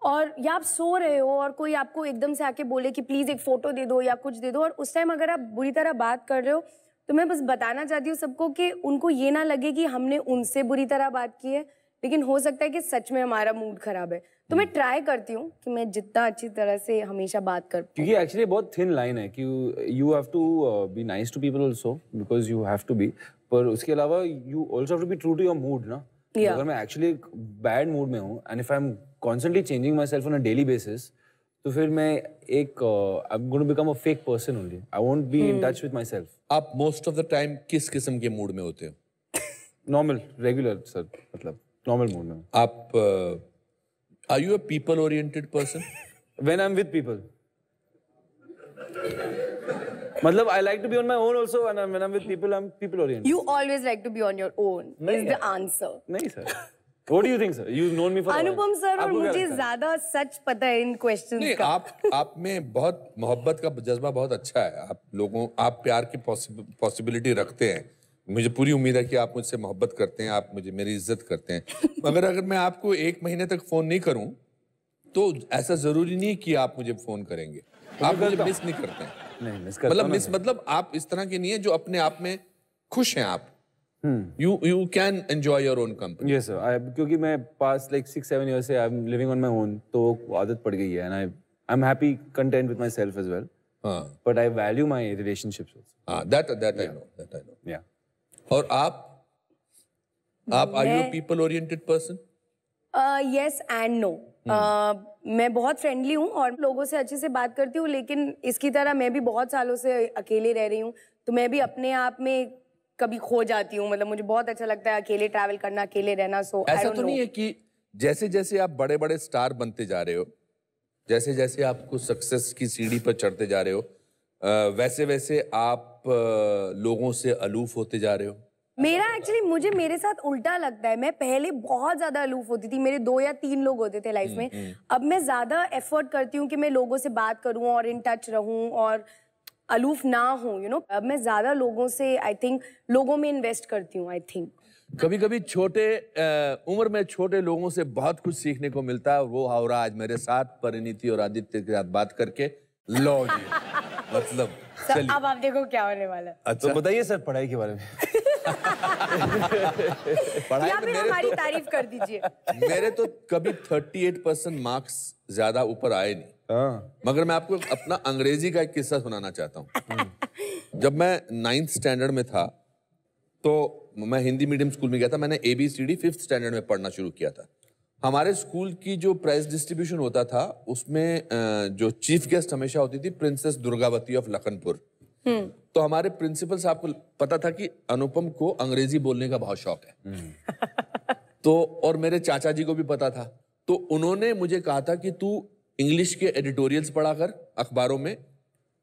और या आप सो रहे हो और कोई आपको एकदम से आके बोले कि प्लीज़ एक फ़ोटो दे दो या कुछ दे दो और उस टाइम अगर आप बुरी तरह बात कर रहे हो तो मैं बस बताना चाहती हूँ सबको कि उनको ये ना लगे कि हमने उनसे बुरी तरह बात की है लेकिन हो सकता है कि सच में हमारा मूड खराब है तो मैं ट्राई हम्म। करती हूँ कि मैं जितना अच्छी तरह से हमेशा बात कर क्योंकि एक्चुअली बहुत थिन लाइन है कि you have to be nice to people also because you have to be पर उसके अलावा you also have to be true to your mood ना अगर मैं एक्चुअली बैड मूड में हूँ and if I am constantly changing myself on a daily basis तो फिर मैं एक I am going to become a fake person only I won't be in touch with my self आप most of the time किस किस्म के mood में होते हो नॉर्मल रेगुलर सर मतलब नॉर्मल मोड में आप are you a people oriented person when I am with people मतलब I like to be on my own also when I am with people I am people oriented you always like to be on your own is the answer नहीं sir What do you think, sir? You've known me for Anupam sir sir, मुझे ज्यादा सच पता है इन questions का आप आप में बहुत मोहब्बत का जज्बा बहुत अच्छा है आप लोगों आप प्यार की पॉसिबिलिटी रखते हैं मुझे पूरी उम्मीद है कि आप मुझसे मोहब्बत करते हैं आप मुझे मेरी इज्जत करते हैं मगर अगर मैं आपको एक महीने तक फ़ोन नहीं करूं तो ऐसा ज़रूरी नहीं कि आप मुझे फ़ोन करेंगे आप मुझे मिस नहीं करते हैं नहीं मतलब मिस मतलब आप इस तरह के नहीं है जो अपने आप में खुश हैं आप you you can enjoy your own company yes I क्योंकि मैं पास लाइक सिक्स सेवन ईयर से I am living on my own तो आदत पड़ गई है and I I am happy content with myself as well but I value my relationships also that that I know that I know या और आप आप are you people oriented person yes and no मैं बहुत friendly हूँ और लोगों से अच्छे से बात करती हूँ लेकिन इसकी तरह मैं भी बहुत सालों से अकेले रह रही हूँ तो मैं भी अपने आप में कभी खो जाती हूँ मतलब मुझे बहुत अच्छा लगता है अकेले ट्रैवल करना अकेले रहना सो ऐसा तो नहीं है कि जैसे जैसे आप बड़े बड़े स्टार बनते जा रहे हो जैसे जैसे आपको सक्सेस की सीढ़ी पर चढ़ते जा रहे हो uh, वैसे वैसे आप लोगों से अलूफ होते जा रहे हो मेरा एक्चुअली मुझे मेरे साथ उल्टा लगता है मैं पहले बहुत ज्यादा अलूफ होती थी मेरे दो या तीन लोग होते थे लाइफ हम्म, में हम्म। अब मैं ज्यादा एफर्ट करती हूँ कि मैं लोगों से बात करूँ और इन टच रहूँ और अलूफ ना हो यू नो अब मैं ज्यादा लोगों से आई थिंक लोगों में इन्वेस्ट करती हूँ आई थिंक कभी कभी छोटे उम्र में छोटे लोगों से बहुत कुछ सीखने को मिलता है वो हावरा आज मेरे साथ परिणीति और आदित्य के साथ बात करके लो जी मतलब सर अब आप देखो क्या होने वाला है अच्छा तो बताइए सर पढ़ाई के बारे में पढ़ाई या फिर तो हमारी तारीफ कर दीजिए मेरे तो कभी 38 परसेंट मार्क्स ज्यादा ऊपर आए नहीं हाँ। मगर मैं आपको अपना अंग्रेजी का एक किस्सा सुनाना चाहता हूँ हम्म। जब मैं नाइन्थ स्टैंडर्ड में था तो मैं हिंदी मीडियम स्कूल में गया था मैंने A B C D fifth standard में पढ़ना शुरू किया था हमारे स्कूल की जो प्राइज डिस्ट्रीब्यूशन होता था उसमें जो चीफ गेस्ट हमेशा होती थी princess Durgavati of Lakhanpur hmm. तो हमारे प्रिंसिपल साहब को पता था कि अनुपम को अंग्रेजी बोलने का बहुत शौक है हम्म। तो और मेरे चाचा जी को भी पता था तो उन्होंने मुझे कहा था कि तू इंग्लिश के एडिटोरियल्स पढ़ा कर अखबारों में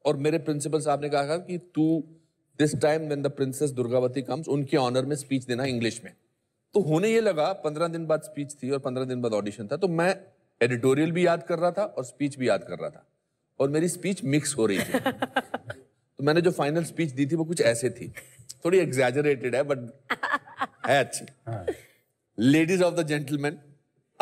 और मेरे प्रिंसिपल साहब ने कहा कि तू this time when the princess Durgavati comes उनके ऑनर में स्पीच देना इंग्लिश में तो होने ये लगा पंद्रह दिन बाद स्पीच थी और पंद्रह दिन बाद ऑडिशन था तो मैं एडिटोरियल भी याद कर रहा था और स्पीच भी याद कर रहा था और मेरी स्पीच मिक्स हो रही थी तो मैंने जो फाइनल स्पीच दी थी वो कुछ ऐसे थी थोड़ी एग्जेजरेटेड है बट है अच्छी ladies of the gentleman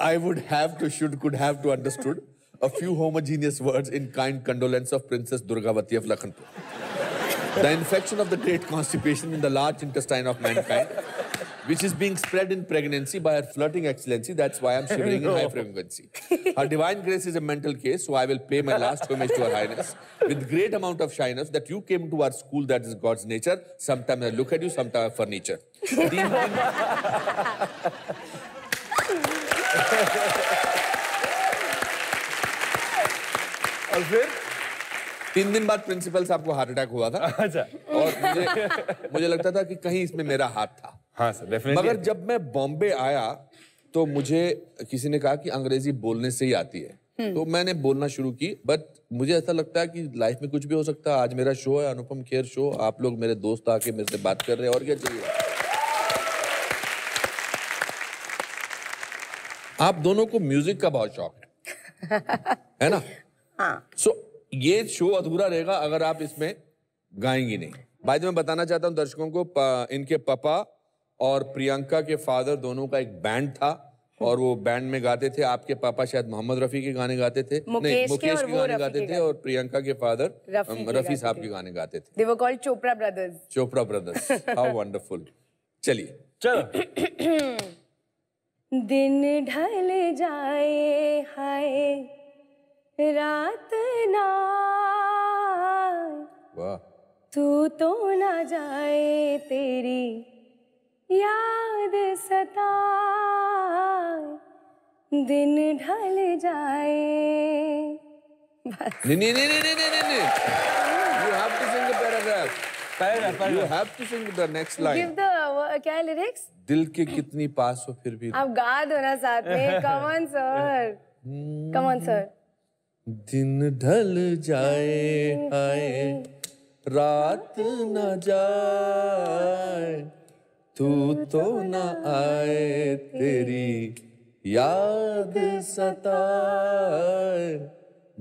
I would have to should could have to understood a few homogeneous words in kind condolence of princess Durgavati of Lakhanpur the infection of the great constipation in the large intestine of mankind which is being spread in pregnancy by her flirting excellency. That's why I'm shivering no. in oh. high frequency. Her divine grace is a mental case, so I will pay my last homage to her highness with great amount of shyness that you came to our school, that is God's nature. Sometimes I look at you, sometimes I furniture. और फिर तीन दिन बाद principal साहब को heart attack हुआ था अच्छा और मुझे मुझे लगता था कि कहीं इसमें मेरा हाथ था हाँ सर डेफिनेटली मगर जब मैं बॉम्बे आया तो मुझे किसी ने कहा कि अंग्रेजी बोलने से ही आती है हम्म। तो मैंने बोलना शुरू की बट मुझे ऐसा लगता है कि लाइफ में कुछ भी हो सकता है आज मेरा शो है अनुपम खेर शो आप लोग मेरे दोस्त आके मेरे से बात कर रहे हैं और क्या चाहिए आप दोनों को म्यूजिक का बहुत शौक है है ना सो हाँ। so, ये शो अधूरा रहेगा अगर आप इसमें गाएंगी नहीं बाद में बताना चाहता हूँ दर्शकों को इनके पापा और प्रियंका के फादर दोनों का एक बैंड था और वो बैंड में गाते थे आपके पापा शायद मोहम्मद रफी के गाने गाते थे मुकेश नहीं मुकेश के, और के गाने गाते थे और प्रियंका के फादर रफी साहब के गाने गाते थे they were called Chopra brothers Chopra brothers how wonderful चलिए चलो दिन ढल जाए हाय रात ना वाह तू तो ना जाए तेरी याद सताए दिन ढल जाए बस नहीं नहीं नहीं नहीं नहीं नहीं you have to sing the paragraph paragraph you have to sing the next line give the क्या लिरिक्स दिल के कितनी पास हो फिर भी आप गा दो ना साथ में come on sir come on sir दिन ढल जाए आए रात न जाए तू तो न आए तेरी याद सताए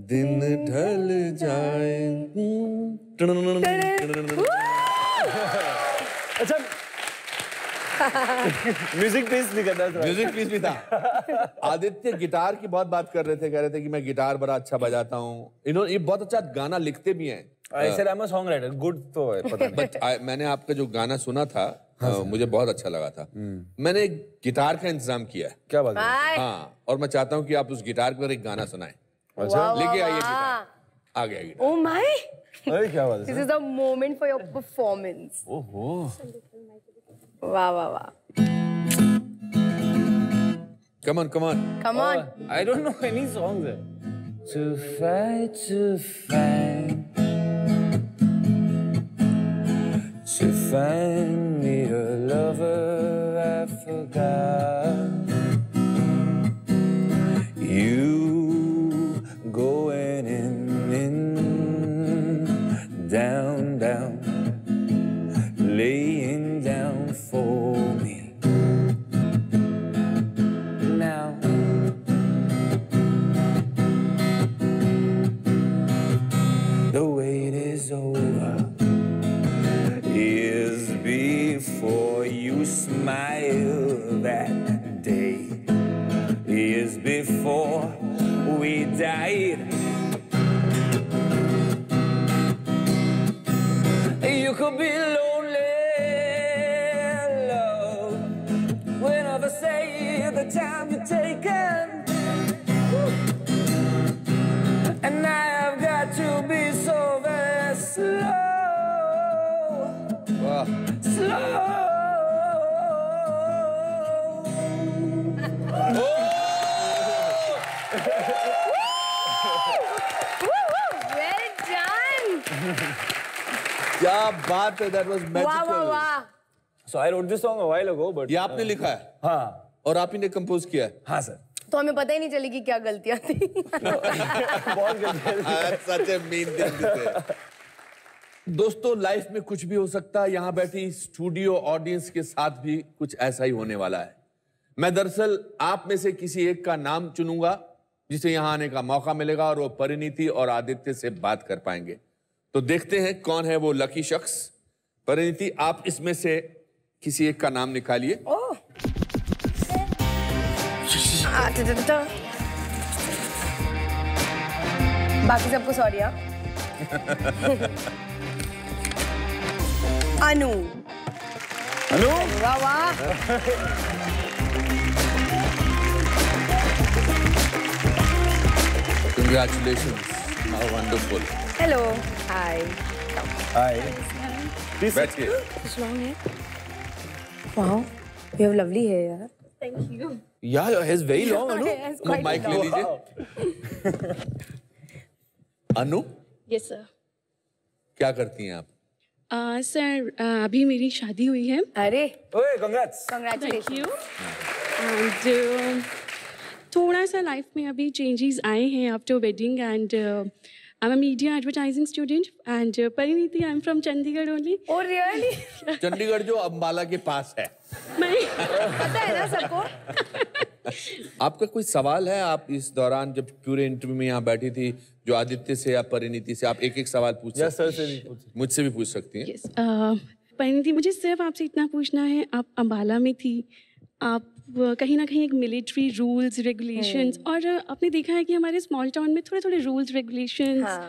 दिन ढल जाए अच्छा म्यूजिक पीस भी था म्यूजिक पीस भी था आदित्य गिटार की बहुत बात कर रहे थे कह रहे थे कि मैं गिटार बड़ा अच्छा बजाता हूँ इन्होंने ये बहुत अच्छा गाना लिखते भी हैं सॉन्ग राइटर गुड तो है पता नहीं बट मैंने आपका जो गाना सुना था हाँ uh, मुझे बहुत अच्छा लगा था हम्म। मैंने गिटार का इंतजाम किया है क्या बात है हाँ और मैं चाहता हूँ कि आप उस गिटार पर एक गाना सुनाए अच्छा लेके आइए आ गया गिटार ओह माय oh अरे क्या बात है this is a moment for your performance ओहो वाह वाह वाह Come on, come on. Come on. Oh, I don't know any songs. To fight, to fight. To find lover I forgot. the time you've taken. And I have got to be so very slow. Wow. Slow. क्या बात है that was magical वाह वाह वाह so I wrote this song a while ago but ये आपने uh, लिखा है हां और आप ही ने कंपोज किया है हाँ सर तो हमें पता ही नहीं चलेगी क्या गलतियां थी बहुत हाँ, दोस्तों लाइफ में कुछ भी हो सकता है यहाँ बैठी स्टूडियो ऑडियंस के साथ भी कुछ ऐसा ही होने वाला है मैं दरअसल आप में से किसी एक का नाम चुनूंगा जिसे यहाँ आने का मौका मिलेगा और वो परिणीति और आदित्य से बात कर पाएंगे तो देखते हैं कौन है वो लकी शख्स परिणीति आप इसमें से किसी एक का नाम निकालिए बाकी सबको सॉरी आप अनु अनु वाह वाह Congratulations. How wonderful. Hello. Hi. Hi. Please बैठ के. What's wrong here? Wow, you have lovely hair, yaar. Thank you. Yeah, your hair is very long, Anu. yeah, it's quite long. ले लीजिए. अनु. Yes sir. क्या करती हैं आप? Sir uh, uh, अभी मेरी शादी हुई है अरे ओए एंड uh, थोड़ा सा लाइफ में अभी चेंजेस आए हैं after wedding and I'm a media advertising student and uh, Pariniti, I'm from Chandigarh only. Oh really? Chandigarh जो अम्बाला के पास है मैं पता है ना सबको आपका कोई सवाल है आप इस दौरान जब पूरे इंटरव्यू में यहाँ बैठी थी जो आदित्य से या परिणीति से आप एक एक सवाल पूछ या सर से मुझसे भी पूछ सकती हैं yes, uh, परिणीति मुझे सिर्फ आपसे इतना पूछना है आप अम्बाला में थी आप कहीं ना कहीं एक मिलिट्री रूल्स रेगुलेशंस और आपने देखा है कि हमारे स्मॉल टाउन में थोड़े थोड़े रूल्स रेगुलेशंस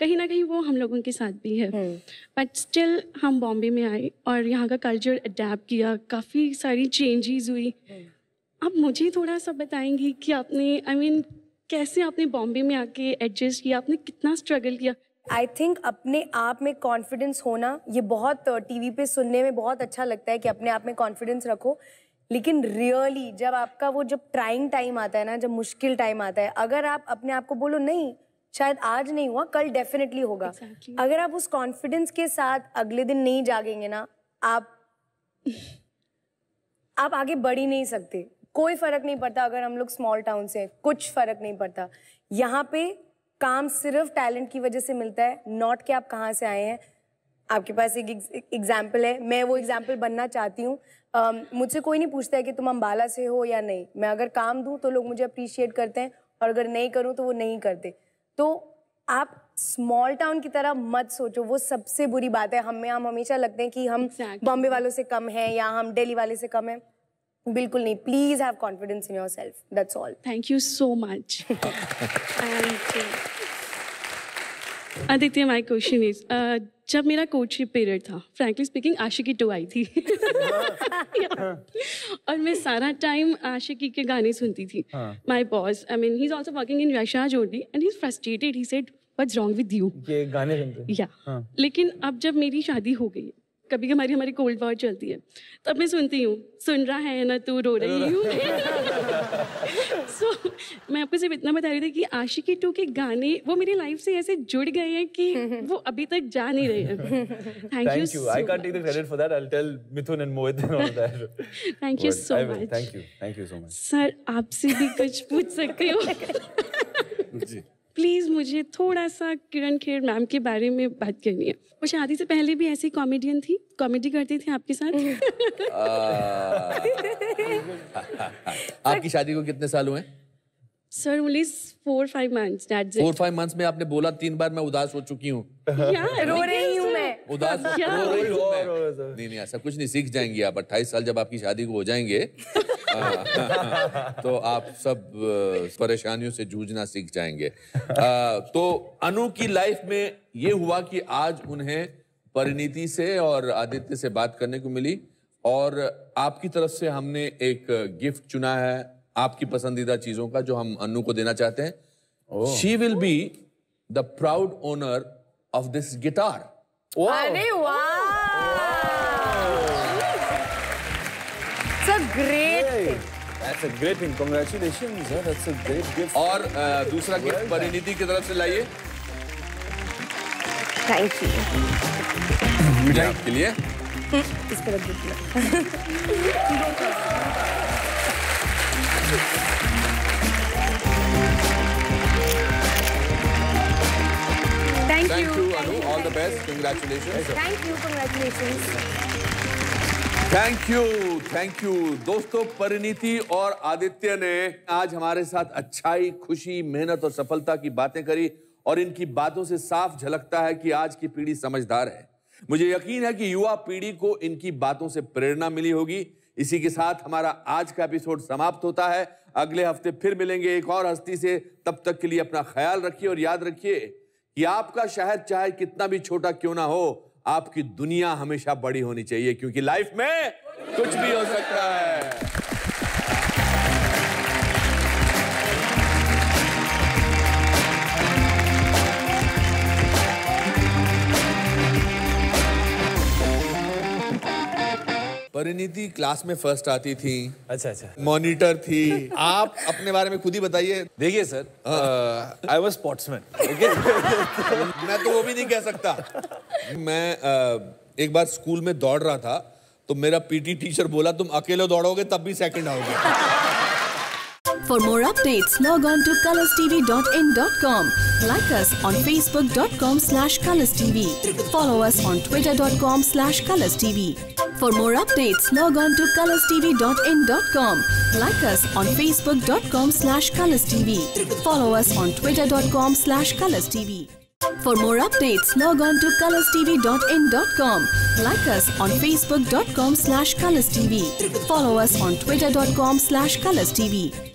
कहीं ना कहीं वो हम लोगों के साथ भी है बट हम्म। स्टिल हम बॉम्बे में आए और यहाँ का कल्चर अडेप्ट किया काफ़ी सारी चेंजेस हुई हम्म। आप मुझे थोड़ा सा बताएंगी कि आपने आई I मीन mean, कैसे आपने बॉम्बे में आके एडजस्ट किया आपने कितना स्ट्रगल किया आई थिंक अपने आप में कॉन्फिडेंस होना ये बहुत टीवी पे सुनने में बहुत अच्छा लगता है कि अपने आप में कॉन्फिडेंस रखो लेकिन रियली जब आपका वो जब ट्राइंग टाइम आता है ना जब मुश्किल टाइम आता है अगर आप अपने आप को बोलो नहीं शायद आज नहीं हुआ कल डेफिनेटली होगा exactly. अगर आप उस कॉन्फिडेंस के साथ अगले दिन नहीं जागेंगे ना आप आप आगे बढ़ ही नहीं सकते कोई फर्क नहीं पड़ता अगर हम लोग स्मॉल टाउन से हैं कुछ फर्क नहीं पड़ता यहाँ पे काम सिर्फ टैलेंट की वजह से मिलता है नॉट कि आप कहाँ से आए हैं आपके पास एक एग्जाम्पल है मैं वो एग्जाम्पल बनना चाहती हूँ मुझसे कोई नहीं पूछता है कि तुम अम्बाला से हो या नहीं मैं अगर काम दूँ तो लोग मुझे अप्रिशिएट करते हैं और अगर नहीं करूँ तो वो नहीं करते तो आप स्मॉल टाउन की तरह मत सोचो वो सबसे बुरी बात है हमें हम हमेशा लगते हैं कि हम exactly. बॉम्बे वालों से कम हैं या हम दिल्ली वाले से कम हैं बिल्कुल नहीं please have confidence in yourself that's all thank you so much Aditya my question is जब मेरा कोचिंग पीरियड था फ्रेंकली स्पीकिंग आशिकी टू आई थी और मैं सारा टाइम आशिकी के गाने सुनती थी my boss I mean he is also working in वैशा जोडी and he is frustrated he said what's wrong with you ये गाने सुनते या हाँ। लेकिन अब जब मेरी शादी हो गई कभी हमारी हमारी कोल्ड वॉर चलती है तब मैं सुनती हूँ सुन रहा है ना तू रो रही हूँ मैं आपको सिर्फ इतना बता रही थी कि आशिकी टू के गाने वो मेरी लाइफ से ऐसे जुड़ गए हैं कि वो अभी तक जा नहीं रहे हैं thank you I can't take the credit for that I will tell Mithun and Mohit and all that thank you so much thank you thank you so much sir आपसे भी कुछ पूछ सकते हो जी प्लीज़ मुझे थोड़ा सा किरण खेर मैम के बारे में बात करनी है वो शादी से पहले भी ऐसी कॉमेडियन थी कॉमेडी करती थी आपके साथ आपकी शादी को कितने साल हुए sir only four five months that's it four five months में आपने बोला तीन बार मैं उदास हो चुकी हूँ रो रही हूँ मैं उदास रो रही हूँ नहीं नहीं ऐसा कुछ नहीं सीख जाएंगी आप अट्ठाईस साल जब आपकी शादी को हो जाएंगे तो आप सब परेशानियों से जूझना सीख जाएंगे तो अनु की लाइफ में ये हुआ कि आज उन्हें परिणीति से और आदित्य से बात करने को मिली और आपकी तरफ से हमने एक गिफ्ट चुना है आपकी पसंदीदा चीजों का जो हम अन्नू को देना चाहते हैं she will be the proud owner of this guitar अरे ग्रेट और uh, दूसरा गिफ्ट परिणीति की तरफ से लाइए थैंक यू के लिए इस तरफ Thank, Thank you. you All the best. Congratulations. Thank you. Congratulations. Thank you thank you दोस्तों परिणीति और आदित्य ने आज हमारे साथ अच्छाई खुशी मेहनत और सफलता की बातें करी और इनकी बातों से साफ झलकता है कि आज की पीढ़ी समझदार है मुझे यकीन है कि युवा पीढ़ी को इनकी बातों से प्रेरणा मिली होगी इसी के साथ हमारा आज का एपिसोड समाप्त होता है अगले हफ्ते फिर मिलेंगे एक और हस्ती से तब तक के लिए अपना ख्याल रखिए और याद रखिए कि आपका शहर चाहे कितना भी छोटा क्यों ना हो आपकी दुनिया हमेशा बड़ी होनी चाहिए क्योंकि लाइफ में कुछ भी हो सकता है परिणीति क्लास में फर्स्ट आती थी अच्छा अच्छा मॉनिटर थी आप अपने बारे में खुद ही बताइए देखिए सर आई वॉज स्पोर्ट्समैन मैं तो वो भी नहीं कह सकता मैं uh, एक बार स्कूल में दौड़ रहा था तो मेरा पीटी टीचर बोला तुम अकेले दौड़ोगे तब भी सेकंड आओगे for more updates log on to colours TV dot dot dot in com com like on Facebook colourstv.in.com like us on on Twitter dot com slash colours TV For more updates, log on to colorstv.in.com. Like us on facebook.com slash colorstv. Follow us on twitter.com slash colorstv. For more updates, log on to colorstv.in.com. Like us on facebook.com slash colorstv. Follow us on twitter.com slash colorstv.